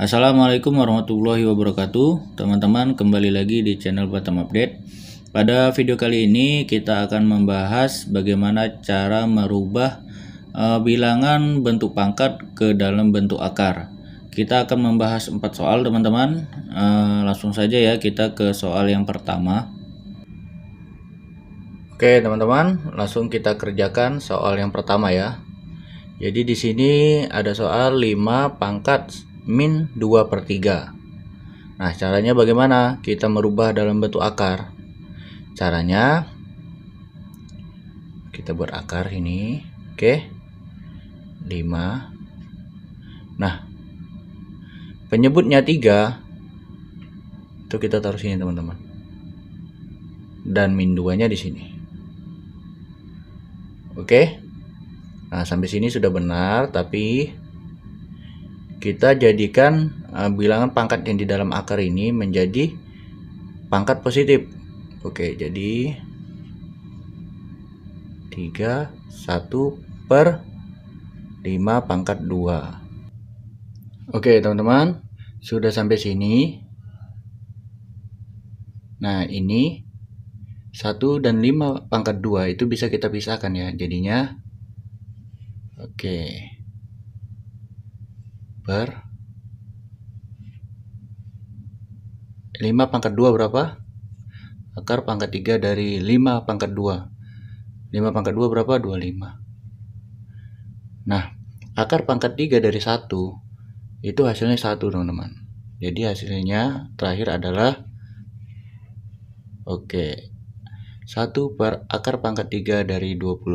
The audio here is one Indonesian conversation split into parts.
Assalamualaikum warahmatullahi wabarakatuh Teman-teman kembali lagi di channel Batam Update Pada video kali ini kita akan membahas bagaimana cara merubah uh, bilangan bentuk pangkat ke dalam bentuk akar Kita akan membahas empat soal teman-teman uh, Langsung saja ya kita ke soal yang pertama Oke teman-teman langsung kita kerjakan soal yang pertama ya jadi di sini ada soal 5 pangkat min 2 per 3. Nah, caranya bagaimana? Kita merubah dalam bentuk akar. Caranya, kita buat akar ini. Oke, 5. Nah, penyebutnya 3. Itu kita taruh sini, teman-teman. Dan min 2-nya di sini. Oke. Nah, sampai sini sudah benar, tapi kita jadikan uh, bilangan pangkat yang di dalam akar ini menjadi pangkat positif. Oke, jadi 3 1 per 5 pangkat 2. Oke, teman-teman, sudah sampai sini. Nah, ini 1 dan 5 pangkat 2 itu bisa kita pisahkan ya. Jadinya oke. Okay per 5 pangkat 2 berapa? Akar pangkat 3 dari 5 pangkat 2. 5 pangkat 2 berapa? 25. Nah, akar pangkat 3 dari 1 itu hasilnya 1 teman-teman. Jadi hasilnya terakhir adalah Oke, 1 per akar pangkat 3 dari 25.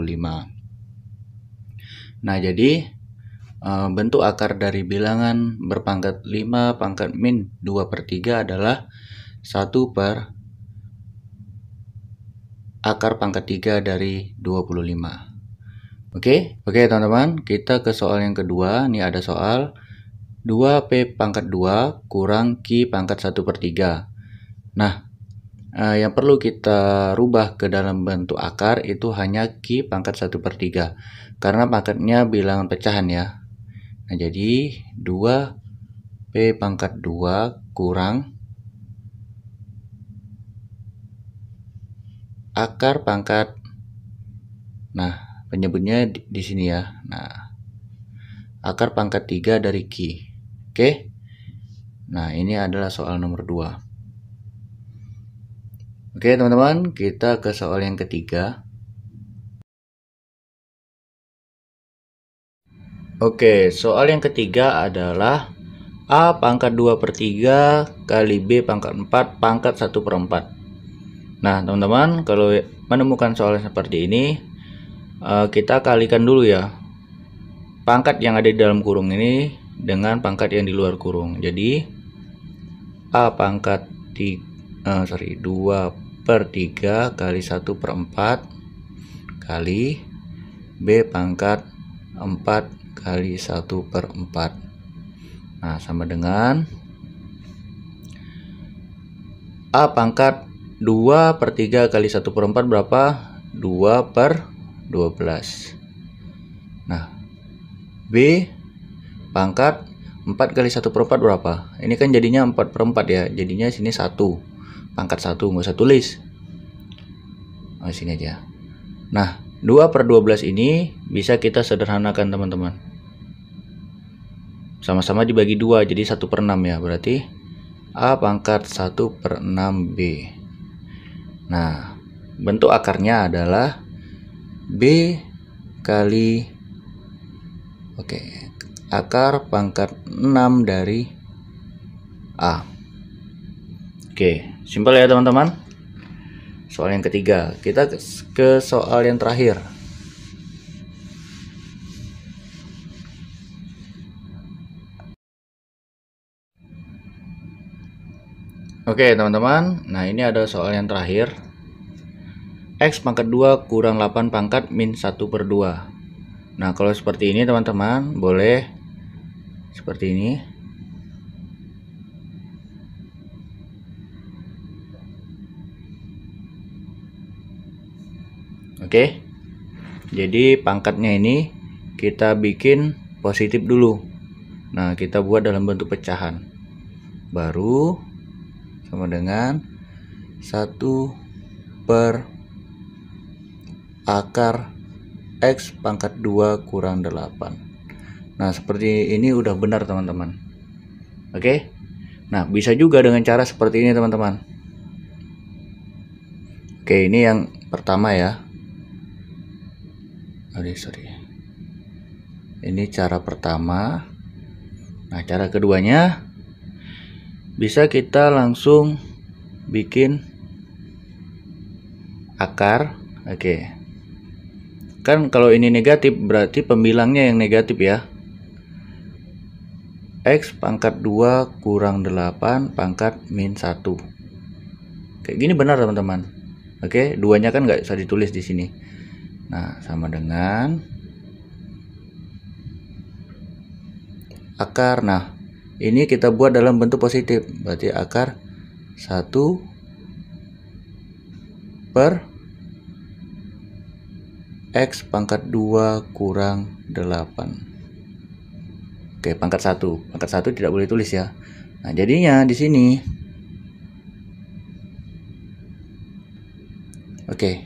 Nah, jadi Eh, bentuk akar dari bilangan berpangkat 5 pangkat min 2 per 3 adalah 1 per akar pangkat 3 dari 25 Oke, okay? oke okay, teman-teman kita ke soal yang kedua Ini ada soal 2P pangkat 2 kurang Q pangkat 1 per 3 Nah, eh, yang perlu kita rubah ke dalam bentuk akar itu hanya Q pangkat 1 per 3 karena pangkatnya bilangan pecahan ya Nah, jadi 2 P pangkat 2 kurang akar pangkat nah penyebutnya di, di sini ya nah akar pangkat 3 dari Q oke nah ini adalah soal nomor 2 oke teman-teman kita ke soal yang ketiga Oke, soal yang ketiga adalah A pangkat 2 per 3 kali B pangkat 4 pangkat 1 per 4. Nah, teman-teman, kalau menemukan soal seperti ini, e, kita kalikan dulu ya. Pangkat yang ada di dalam kurung ini dengan pangkat yang di luar kurung. Jadi, A pangkat 3, uh, e, sorry, 2 per 3 kali 1 per 4 kali B pangkat 4 kali 1 per 4 Nah sama dengan A pangkat 2 per 3 kali 1 per 4 berapa? 2 per 12 Nah B pangkat 4 kali 1 per 4 berapa? Ini kan jadinya 4 per 4 ya Jadinya sini 1 Pangkat 1 nggak usah tulis Nah sini aja Nah 2 per 12 ini bisa kita sederhanakan teman-teman. Sama-sama dibagi 2, jadi 1 per 6 ya. Berarti A pangkat 1 per 6B. Nah, bentuk akarnya adalah B kali Oke, akar pangkat 6 dari A. Oke, simpel ya teman-teman soal yang ketiga kita ke soal yang terakhir Oke teman-teman, nah ini ada soal yang terakhir X pangkat 2 kurang 8 pangkat min 1 per 2 Nah kalau seperti ini teman-teman boleh Seperti ini Oke. Jadi pangkatnya ini kita bikin positif dulu. Nah, kita buat dalam bentuk pecahan. Baru sama dengan 1 per akar X pangkat 2 kurang 8 Nah seperti ini udah benar teman-teman Oke Nah bisa juga dengan cara seperti ini teman-teman Oke ini yang pertama ya sorry sorry ini cara pertama nah cara keduanya bisa kita langsung bikin akar oke okay. kan kalau ini negatif berarti pembilangnya yang negatif ya X pangkat 2 kurang 8 pangkat min 1 kayak gini benar teman-teman oke okay? duanya kan nggak bisa ditulis di sini Nah, sama dengan akar. Nah, ini kita buat dalam bentuk positif. Berarti akar 1 per X pangkat 2 kurang 8. Oke, pangkat 1. Pangkat 1 tidak boleh tulis ya. Nah, jadinya di sini Oke,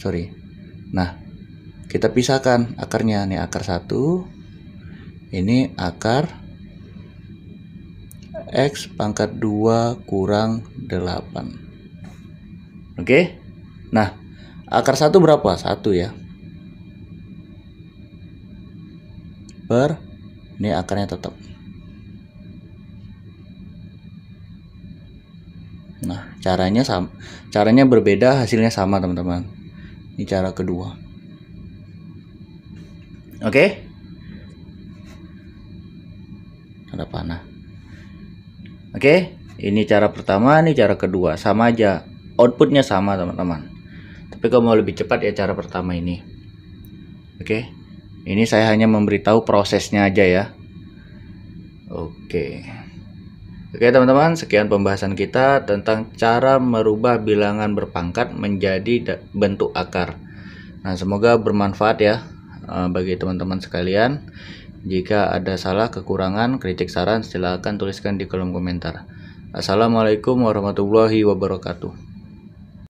sorry. Nah, kita pisahkan akarnya nih akar satu ini akar X pangkat 2 kurang 8 oke nah akar satu berapa satu ya per ini akarnya tetap Nah, caranya sama, caranya berbeda, hasilnya sama, teman-teman. Ini cara kedua oke okay? ada panah oke okay? ini cara pertama ini cara kedua sama aja outputnya sama teman-teman tapi kalau mau lebih cepat ya cara pertama ini oke okay? ini saya hanya memberitahu prosesnya aja ya oke okay. Oke teman-teman, sekian pembahasan kita tentang cara merubah bilangan berpangkat menjadi bentuk akar. Nah, semoga bermanfaat ya. Eh, bagi teman-teman sekalian. Jika ada salah, kekurangan, kritik, saran, silahkan tuliskan di kolom komentar. Assalamualaikum warahmatullahi wabarakatuh.